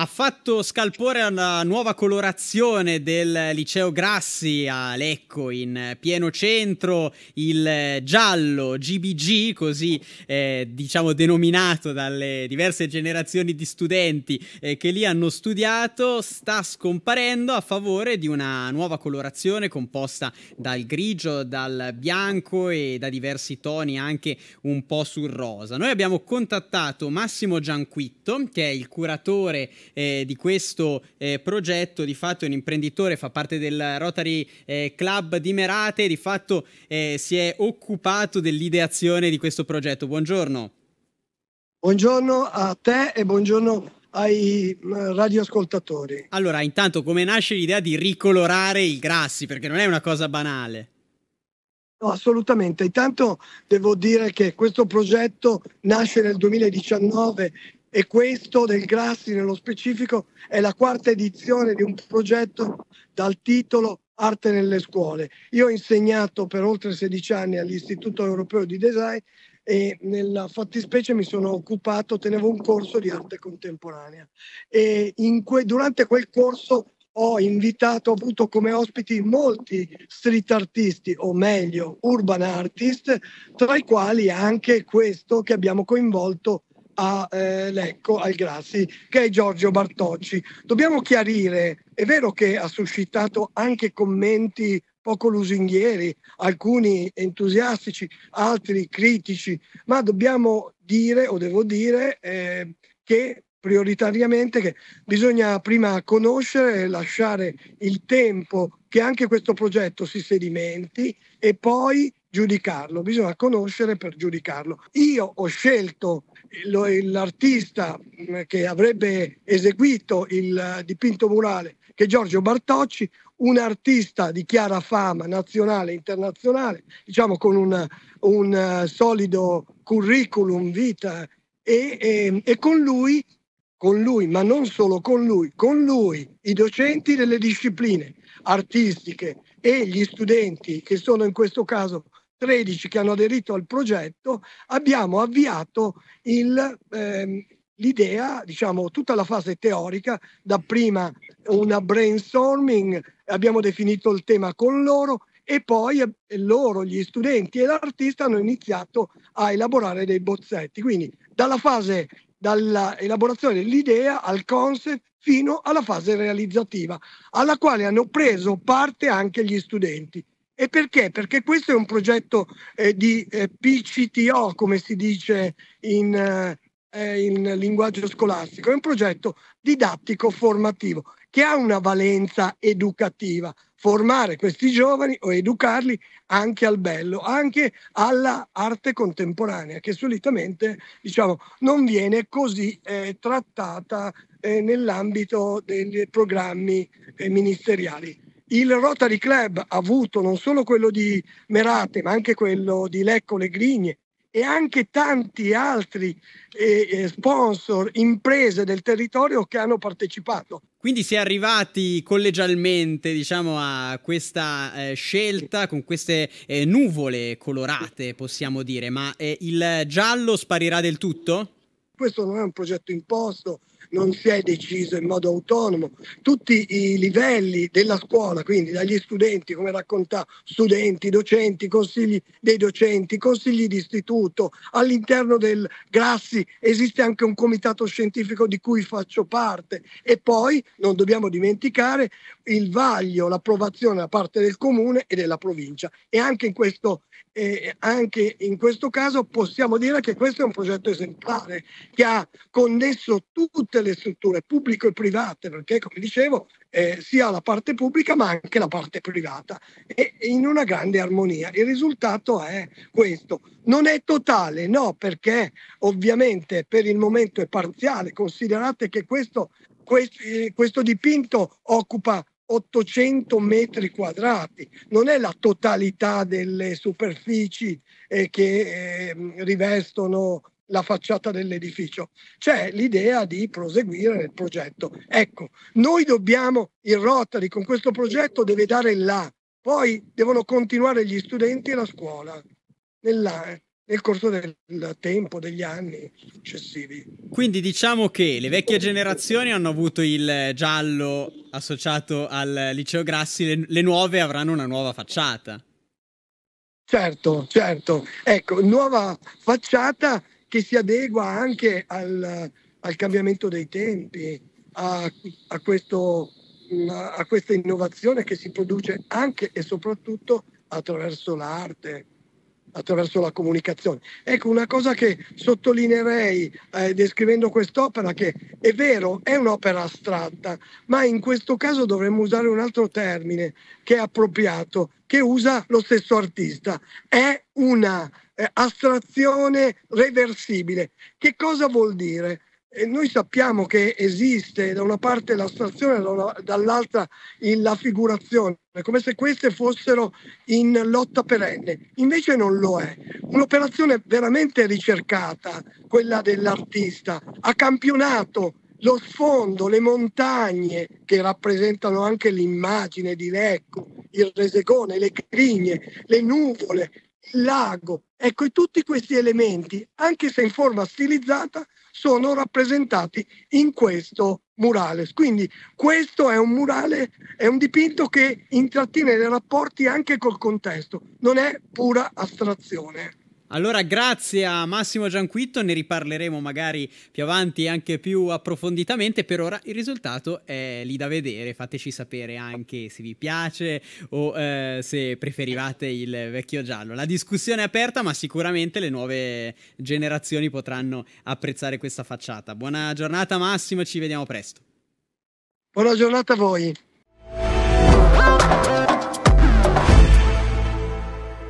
Ha fatto scalpore alla nuova colorazione del liceo Grassi a Lecco in pieno centro, il giallo GBG, così eh, diciamo denominato dalle diverse generazioni di studenti eh, che lì hanno studiato, sta scomparendo a favore di una nuova colorazione composta dal grigio, dal bianco e da diversi toni anche un po' sul rosa. Noi abbiamo contattato Massimo Gianquitto, che è il curatore eh, di questo eh, progetto, di fatto è un imprenditore, fa parte del Rotary eh, Club di Merate, di fatto eh, si è occupato dell'ideazione di questo progetto. Buongiorno. Buongiorno a te e buongiorno ai mm, radioascoltatori. Allora, intanto come nasce l'idea di ricolorare i grassi? Perché non è una cosa banale. No, assolutamente. Intanto devo dire che questo progetto nasce nel 2019 e questo del Grassi nello specifico è la quarta edizione di un progetto dal titolo Arte nelle scuole. Io ho insegnato per oltre 16 anni all'Istituto Europeo di Design e nella fattispecie mi sono occupato, tenevo un corso di arte contemporanea e que, durante quel corso ho invitato, ho avuto come ospiti molti street artisti, o meglio urban artist, tra i quali anche questo che abbiamo coinvolto a eh, Lecco, al Grassi, che è Giorgio Bartocci. Dobbiamo chiarire, è vero che ha suscitato anche commenti poco lusinghieri, alcuni entusiastici, altri critici, ma dobbiamo dire, o devo dire, eh, che prioritariamente che bisogna prima conoscere e lasciare il tempo che anche questo progetto si sedimenti e poi giudicarlo, bisogna conoscere per giudicarlo. Io ho scelto l'artista mm, che avrebbe eseguito il eh, dipinto murale, che è Giorgio Bartocci, un artista di chiara fama nazionale e internazionale, diciamo con un, un eh, solido curriculum vita e, e, e con lui con lui, ma non solo con lui, con lui i docenti delle discipline artistiche, e gli studenti, che sono in questo caso 13 che hanno aderito al progetto, abbiamo avviato il, ehm, l'idea, diciamo, tutta la fase teorica, da prima una brainstorming, abbiamo definito il tema con loro e poi eh, loro, gli studenti e l'artista hanno iniziato a elaborare dei bozzetti. Quindi dalla fase, dall'elaborazione dell'idea al concept fino alla fase realizzativa, alla quale hanno preso parte anche gli studenti. E perché? Perché questo è un progetto eh, di eh, PCTO, come si dice in, eh, eh, in linguaggio scolastico, è un progetto didattico formativo che ha una valenza educativa, formare questi giovani o educarli anche al bello, anche all'arte contemporanea, che solitamente diciamo, non viene così eh, trattata eh, nell'ambito dei programmi eh, ministeriali. Il Rotary Club ha avuto non solo quello di Merate, ma anche quello di Lecco Legrigne e anche tanti altri eh, eh, sponsor, imprese del territorio che hanno partecipato. Quindi si è arrivati collegialmente diciamo, a questa eh, scelta con queste eh, nuvole colorate, possiamo dire, ma eh, il giallo sparirà del tutto? Questo non è un progetto imposto, non si è deciso in modo autonomo. Tutti i livelli della scuola, quindi dagli studenti, come raccontava, studenti, docenti, consigli dei docenti, consigli di istituto, all'interno del Grassi esiste anche un comitato scientifico di cui faccio parte e poi non dobbiamo dimenticare il vaglio, l'approvazione da parte del comune e della provincia e anche in questo eh, anche in questo caso possiamo dire che questo è un progetto esemplare che ha connesso tutti tutte le strutture pubbliche e private, perché come dicevo eh, sia la parte pubblica ma anche la parte privata e in una grande armonia. Il risultato è questo. Non è totale, no, perché ovviamente per il momento è parziale. Considerate che questo, questo, eh, questo dipinto occupa 800 metri quadrati, non è la totalità delle superfici eh, che eh, rivestono la facciata dell'edificio, c'è l'idea di proseguire il progetto. Ecco, noi dobbiamo, il Rotary con questo progetto deve dare là, poi devono continuare gli studenti e la scuola nella, eh, nel corso del tempo, degli anni successivi. Quindi diciamo che le vecchie generazioni hanno avuto il giallo associato al liceo Grassi, le, le nuove avranno una nuova facciata. Certo, certo. Ecco, nuova facciata che si adegua anche al, al cambiamento dei tempi, a, a, questo, a questa innovazione che si produce anche e soprattutto attraverso l'arte attraverso la comunicazione. Ecco una cosa che sottolineerei eh, descrivendo quest'opera che è vero, è un'opera astratta, ma in questo caso dovremmo usare un altro termine che è appropriato, che usa lo stesso artista. È una eh, astrazione reversibile. Che cosa vuol dire? E noi sappiamo che esiste da una parte l'astrazione, dall'altra la figurazione, come se queste fossero in lotta perenne. Invece non lo è. Un'operazione veramente ricercata, quella dell'artista, ha campionato lo sfondo, le montagne che rappresentano anche l'immagine di Lecco, il resegone, le crigne, le nuvole, il lago, Ecco, tutti questi elementi, anche se in forma stilizzata, sono rappresentati in questo murales. Quindi questo è un murale, è un dipinto che intrattiene dei rapporti anche col contesto, non è pura astrazione. Allora grazie a Massimo Gianquitto, ne riparleremo magari più avanti anche più approfonditamente, per ora il risultato è lì da vedere, fateci sapere anche se vi piace o eh, se preferivate il vecchio giallo. La discussione è aperta ma sicuramente le nuove generazioni potranno apprezzare questa facciata. Buona giornata Massimo, ci vediamo presto. Buona giornata a voi.